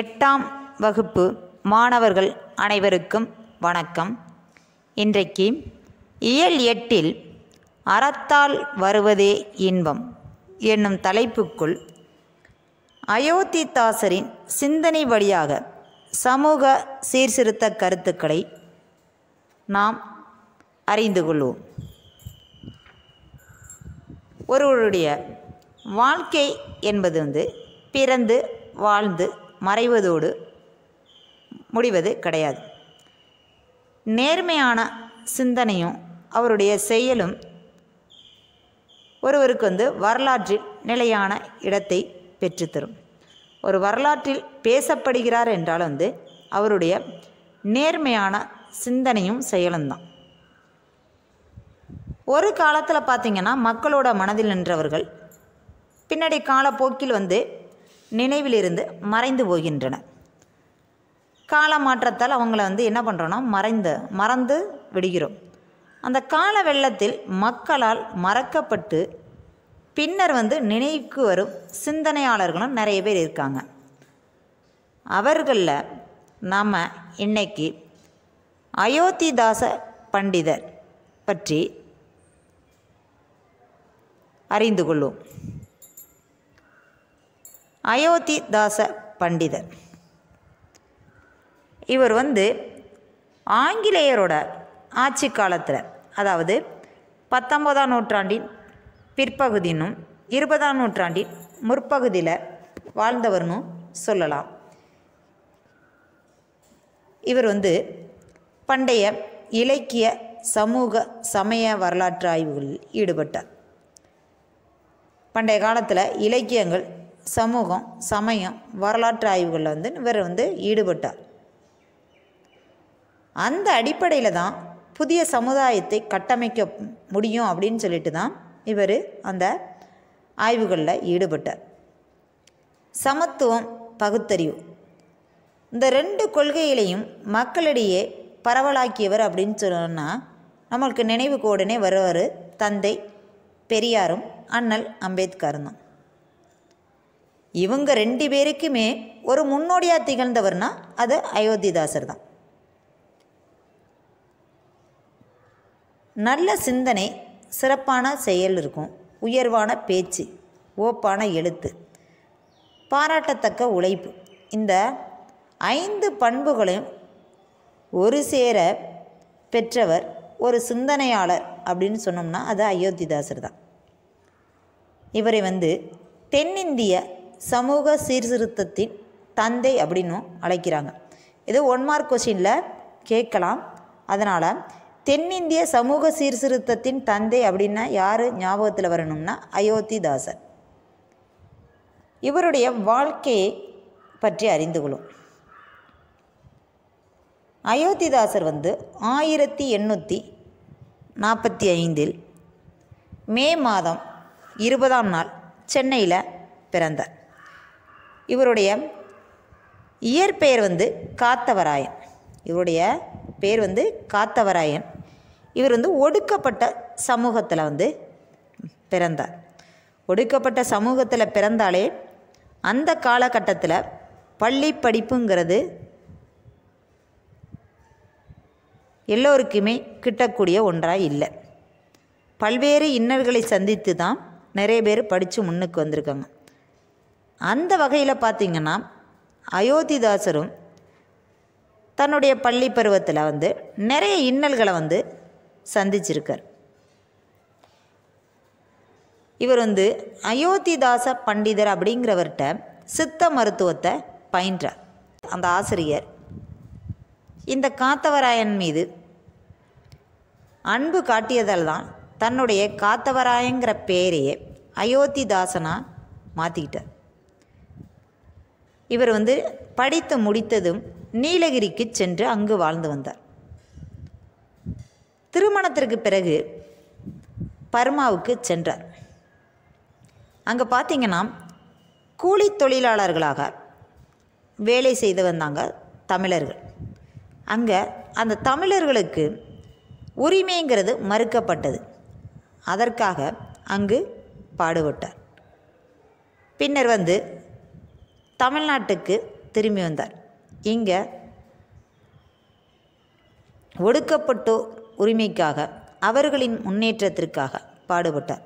எட்டாம் வகுப்பு மாணவர்கள் அனைவருக்கும் வணக்கம் இன்றைக்கு இயல் எட்டில் அறத்தால் வருவதே இன்பம் என்னும் தலைப்புக்குள் அயோத்திதாசரின் சிந்தனை வழியாக சமூக சீர்திருத்த கருத்துக்களை நாம் அறிந்து கொள்வோம் ஒருவருடைய வாழ்க்கை என்பது வந்து பிறந்து வாழ்ந்து மறைவதோடு முடிவது கிடையாது நேர்மையான சிந்தனையும் அவருடைய செயலும் ஒருவருக்கு வந்து வரலாற்றில் நிலையான இடத்தை பெற்றுத்தரும் ஒரு வரலாற்றில் பேசப்படுகிறார் என்றால் வந்து அவருடைய நேர்மையான சிந்தனையும் செயலும் தான் ஒரு காலத்தில் பார்த்திங்கன்னா மக்களோட மனதில் நின்றவர்கள் பின்னாடி காலப்போக்கில் வந்து நினைவிலிருந்து மறைந்து போகின்றன கால மாற்றத்தால் அவங்கள வந்து என்ன பண்ணுறோன்னா மறைந்து மறந்து விடுகிறோம் அந்த கால வெள்ளத்தில் மக்களால் மறக்கப்பட்டு பின்னர் வந்து நினைவுக்கு வரும் சிந்தனையாளர்களும் நிறைய பேர் இருக்காங்க அவர்களில் நாம் இன்னைக்கு அயோத்திதாச பண்டிதர் பற்றி அறிந்து கொள்வோம் அயோத்திதாச பண்டிதர் இவர் வந்து ஆங்கிலேயரோட ஆட்சி காலத்தில் அதாவது பத்தொம்போதாம் நூற்றாண்டின் பிற்பகுதினும் இருபதாம் நூற்றாண்டின் முற்பகுதியில் வாழ்ந்தவர்னு சொல்லலாம் இவர் வந்து பண்டைய இலக்கிய சமூக சமய வரலாற்று ஆய்வுகளில் ஈடுபட்டார் பண்டைய காலத்தில் இலக்கியங்கள் சமூகம் சமயம் வரலாற்று ஆய்வுகளில் வந்து இவர் வந்து ஈடுபட்டார் அந்த அடிப்படையில் தான் புதிய சமுதாயத்தை கட்டமைக்க முடியும் அப்படின்னு சொல்லிட்டு தான் இவர் அந்த ஆய்வுகளில் ஈடுபட்டார் சமத்துவம் பகுத்தறிவு இந்த ரெண்டு கொள்கைகளையும் மக்களிடையே பரவலாக்கியவர் அப்படின்னு சொன்னால் நம்மளுக்கு நினைவு உடனே வருவார் தந்தை பெரியாரும் அண்ணல் அம்பேத்கரும் தான் இவங்க ரெண்டு பேருக்குமே ஒரு முன்னோடியாக திகழ்ந்தவர்னா அது அயோத்திதாசர் தான் நல்ல சிந்தனை சிறப்பான செயல் இருக்கும் உயர்வான பேச்சு ஓப்பான எழுத்து பாராட்டத்தக்க உழைப்பு இந்த ஐந்து பண்புகளையும் ஒரு சேர பெற்றவர் ஒரு சிந்தனையாளர் அப்படின்னு சொன்னோம்னா அது அயோத்திதாசர் தான் இவரை வந்து தென்னிந்திய சமூக சீர்திருத்தத்தின் தந்தை அப்படின்னும் அழைக்கிறாங்க இது ஒன் மார்க் கொஷினில் கேட்கலாம் அதனால் தென்னிந்திய சமூக சீர்திருத்தத்தின் தந்தை அப்படின்னா யார் ஞாபகத்தில் வரணும்னா அயோத்திதாசர் இவருடைய வாழ்க்கையை பற்றி அறிந்து கொள்ளும் அயோத்திதாசர் வந்து ஆயிரத்தி எண்ணூற்றி நாற்பத்தி ஐந்தில் மே மாதம் இருபதாம் நாள் சென்னையில் பிறந்தார் இவருடைய இயற்பெயர் வந்து காத்தவராயன் இவருடைய பேர் வந்து காத்தவராயன் இவர் வந்து ஒடுக்கப்பட்ட சமூகத்தில் வந்து பிறந்தார் ஒடுக்கப்பட்ட சமூகத்தில் பிறந்தாலே அந்த காலகட்டத்தில் பள்ளி படிப்புங்கிறது எல்லோருக்குமே கிட்டக்கூடிய ஒன்றாக இல்லை பல்வேறு இன்னல்களை சந்தித்து தான் நிறைய பேர் படித்து முன்னுக்கு வந்திருக்காங்க அந்த வகையில் பார்த்திங்கன்னா அயோத்திதாசரும் தன்னுடைய பள்ளி பருவத்தில் வந்து நிறைய இன்னல்களை வந்து சந்திச்சிருக்கார் இவர் வந்து அயோத்திதாச பண்டிதர் அப்படிங்கிறவர்கிட்ட சித்த மருத்துவத்தை பயின்றார் அந்த ஆசிரியர் இந்த காத்தவராயன் மீது அன்பு காட்டியதால் தான் தன்னுடைய காத்தவராயங்கிற பேரையே அயோத்திதாசனாக மாற்றிக்கிட்டார் இவர் வந்து படித்து முடித்ததும் நீலகிரிக்கு சென்று அங்கு வாழ்ந்து வந்தார் திருமணத்திற்கு பிறகு பர்மாவுக்கு சென்றார் அங்கே பார்த்தீங்கன்னா கூலி தொழிலாளர்களாக வேலை செய்து வந்தாங்க தமிழர்கள் அங்கே அந்த தமிழர்களுக்கு உரிமைங்கிறது மறுக்கப்பட்டது அதற்காக அங்கு பாடுபட்டார் பின்னர் வந்து தமிழ்நாட்டுக்கு திரும்பி வந்தார் இங்கே ஒடுக்கப்பட்டோர் உரிமைக்காக அவர்களின் முன்னேற்றத்திற்காக பாடுபட்டார்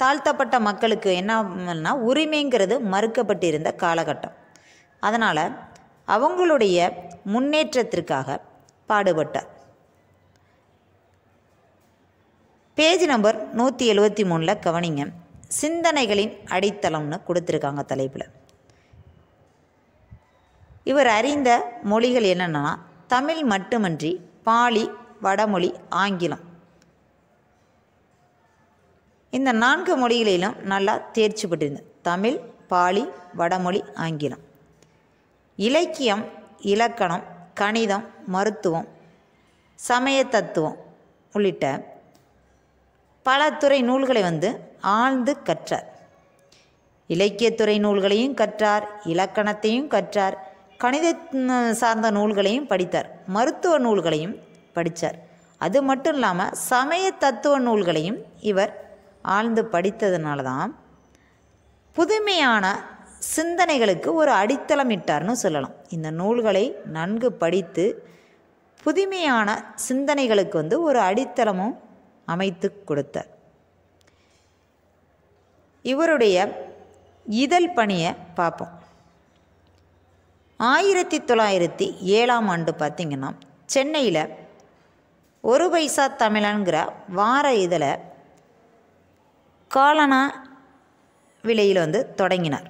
தாழ்த்தப்பட்ட மக்களுக்கு என்னன்னா உரிமைங்கிறது மறுக்கப்பட்டிருந்த காலகட்டம் அதனால் அவங்களுடைய முன்னேற்றத்திற்காக பாடுபட்டார் பேஜ் நம்பர் நூற்றி எழுபத்தி மூணில் கவனிங்க சிந்தனைகளின் அடித்தளம்னு கொடுத்துருக்காங்க தலைப்பில் இவர் அறிந்த மொழிகள் என்னென்னா தமிழ் மட்டுமன்றி பாலி வடமொழி ஆங்கிலம் இந்த நான்கு மொழிகளிலும் நல்லா தேர்ச்சி பெற்றிருந்த தமிழ் பாலி வடமொழி ஆங்கிலம் இலக்கியம் இலக்கணம் கணிதம் மருத்துவம் சமய தத்துவம் உள்ளிட்ட பல துறை நூல்களை வந்து ஆழ்ந்து கற்றார் இலக்கியத்துறை நூல்களையும் கற்றார் இலக்கணத்தையும் கற்றார் கணித சார்ந்த நூல்களையும் படித்தார் மருத்துவ நூல்களையும் படித்தார் அது மட்டும் இல்லாமல் சமய தத்துவ நூல்களையும் இவர் ஆழ்ந்து படித்ததுனால தான் புதுமையான சிந்தனைகளுக்கு ஒரு அடித்தளமிட்டார்னு சொல்லலாம் இந்த நூல்களை நன்கு படித்து புதுமையான சிந்தனைகளுக்கு வந்து ஒரு அடித்தளமும் அமைத்து கொடுத்தார் இவருடைய இதழ் பணியை பார்ப்போம் ஆயிரத்தி தொள்ளாயிரத்தி ஏழாம் ஆண்டு பார்த்திங்கன்னா சென்னையில் ஒரு பைசா தமிழங்கிற வார இதழ காலனா விலையில் வந்து தொடங்கினார்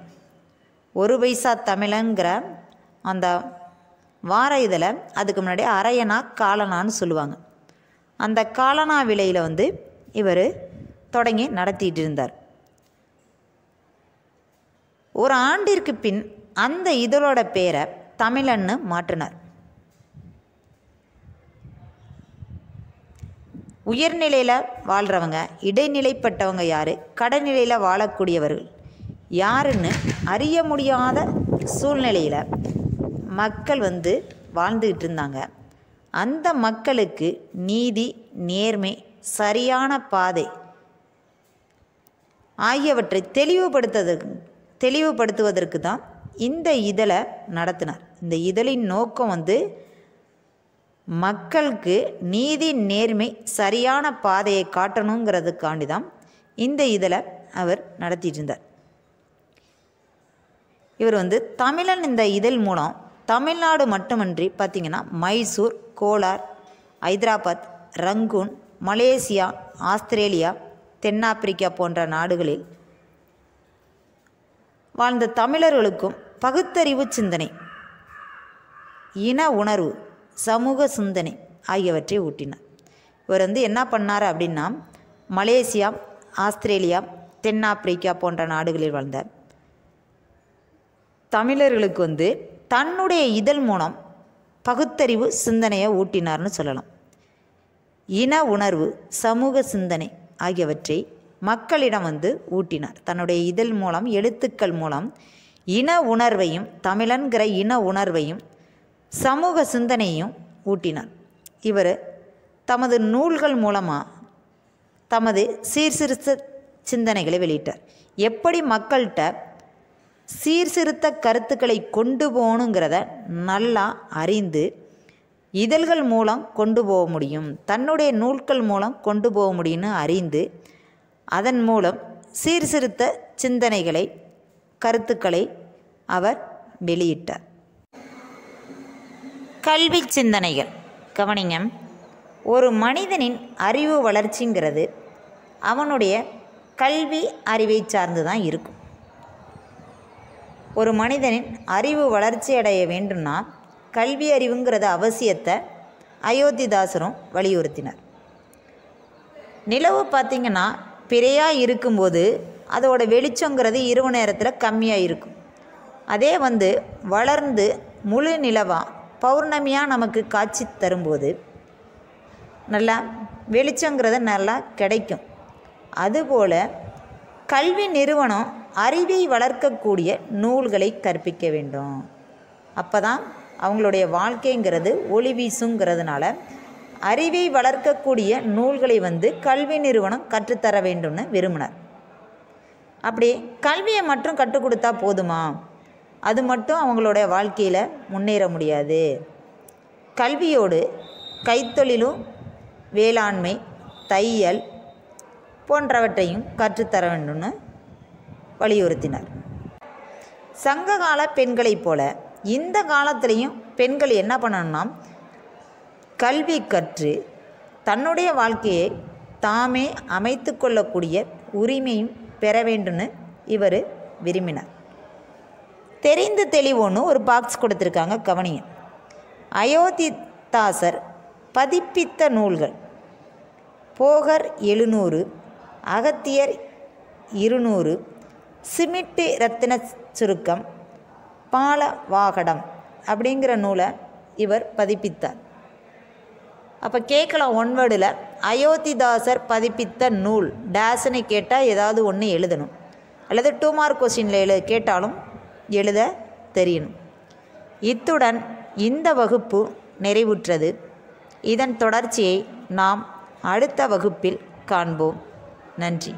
ஒரு பைசா தமிழங்கிற அந்த வார இதழை அதுக்கு முன்னாடி அரையனா காலனான்னு சொல்லுவாங்க அந்த காலனா விலையில் வந்து இவர் தொடங்கி நடத்திட்டு இருந்தார் ஒரு ஆண்டிற்கு பின் அந்த இதழோட பேரை தமிழன்னு மாற்றினார் உயர்நிலையில் வாழ்கிறவங்க இடைநிலைப்பட்டவங்க யார் கடைநிலையில் வாழக்கூடியவர்கள் யாருன்னு அறிய முடியாத சூழ்நிலையில் மக்கள் வந்து வாழ்ந்துக்கிட்டு இருந்தாங்க அந்த மக்களுக்கு நீதி நேர்மை சரியான பாதை ஆகியவற்றை தெளிவுபடுத்துவதற்கு தெளிவுபடுத்துவதற்கு தான் இந்த இதழை நடத்தினார் இந்த இதழின் நோக்கம் வந்து மக்களுக்கு நீதி நேர்மை சரியான பாதையை காட்டணுங்கிறதுக்காண்டி தான் இந்த இதழை அவர் நடத்திட்டு இருந்தார் இவர் வந்து தமிழன் இந்த இதழ் மூலம் தமிழ்நாடு மட்டுமன்றி பார்த்திங்கன்னா Mysore Kolar Hyderabad Rangoon Malaysia Australia தென்னாப்பிரிக்கா போன்ற நாடுகளில் வாழ்ந்த தமிழர்களுக்கும் பகுத்தறிவு சிந்தனை இன உணர்வு சமூக சிந்தனை ஆகியவற்றை ஊட்டினார் இவர் வந்து என்ன பண்ணார் அப்படின்னா மலேசியா ஆஸ்திரேலியா தென்னாப்பிரிக்கா போன்ற நாடுகளில் வாழ்ந்தார் தமிழர்களுக்கு வந்து தன்னுடைய இதழ் மூலம் பகுத்தறிவு சிந்தனையை ஊட்டினார்னு சொல்லலாம் இன உணர்வு சமூக சிந்தனை ஆகியவற்றை மக்களிடம் வந்து ஊட்டினார் தன்னுடைய இதழ் மூலம் எழுத்துக்கள் மூலம் இன உணர்வையும் தமிழன்கிற இன உணர்வையும் சமூக சிந்தனையும் ஊட்டினார் இவர் தமது நூல்கள் மூலமாக தமது சீர்சிருத்த சிந்தனைகளை வெளியிட்டார் எப்படி மக்கள்கிட்ட சீர்சிருத்த கருத்துக்களை கொண்டு போகணுங்கிறத நல்லா அறிந்து இதழ்கள் மூலம் கொண்டு போக முடியும் தன்னுடைய நூல்கள் மூலம் கொண்டு போக முடியும்னு அறிந்து அதன் மூலம் சீர்சிருத்த சிந்தனைகளை கருத்துக்களை அவர் வெளியிட்டார் கல்வி சிந்தனைகள் கவனிங்க ஒரு மனிதனின் அறிவு வளர்ச்சிங்கிறது அவனுடைய கல்வி அறிவை சார்ந்து தான் இருக்கும் ஒரு மனிதனின் அறிவு வளர்ச்சி அடைய வேண்டும்னா கல்வி அறிவுங்கிறத அவசியத்தை அயோத்திதாசரும் வலியுறுத்தினார் நிலவு பார்த்திங்கன்னா பிறையாக இருக்கும்போது அதோட வெளிச்சங்கிறது இரவு நேரத்தில் கம்மியாக இருக்கும் அதே வந்து வளர்ந்து முழு நிலவாக பௌர்ணமியாக நமக்கு காட்சி தரும்போது நல்லா வெளிச்சங்கிறது நல்லா கிடைக்கும் அதுபோல் கல்வி நிறுவனம் அறிவை வளர்க்கக்கூடிய நூல்களை கற்பிக்க வேண்டும் அப்போ தான் அவங்களுடைய வாழ்க்கைங்கிறது ஒளி வீசுங்கிறதுனால அறிவை வளர்க்கக்கூடிய நூல்களை வந்து கல்வி நிறுவனம் கற்றுத்தர வேண்டும்னு விரும்பினார் அப்படி கல்வியை மட்டும் கற்றுக் கொடுத்தா போதுமா அது மட்டும் அவங்களுடைய வாழ்க்கையில் முன்னேற முடியாது கல்வியோடு கைத்தொழிலும் வேளாண்மை தையல் போன்றவற்றையும் கற்றுத்தர வேண்டும்னு வலியுறுத்தினார் சங்ககால பெண்களைப் போல இந்த காலத்திலையும் பெண்கள் என்ன பண்ணணும்னா கல்வி கற்று தன்னுடைய வாழ்க்கையை தாமே அமைத்து கொள்ளக்கூடிய உரிமையும் பெற வேண்டும்னு இவர் விரும்பினார் தெரிந்து தெளிவுன்னு ஒரு பாக்ஸ் கொடுத்துருக்காங்க கவனியம் அயோத்திதாசர் பதிப்பித்த நூல்கள் போகர் எழுநூறு அகத்தியர் இருநூறு சிமிட்டு ரத்தின சுருக்கம் பாலவாகடம் அப்படிங்கிற நூலை இவர் பதிப்பித்தார் அப்போ கேட்கலாம் ஒன் அயோத்திதாசர் பதிப்பித்த நூல் டேஸ்ன்னு கேட்டால் ஏதாவது ஒன்று எழுதணும் அல்லது டூ மார்க் கொஸ்டினில் எழு கேட்டாலும் எழுத தெரியணும் இத்துடன் இந்த வகுப்பு நிறைவுற்றது இதன் தொடர்ச்சியை நாம் அடுத்த வகுப்பில் காண்போம் நன்றி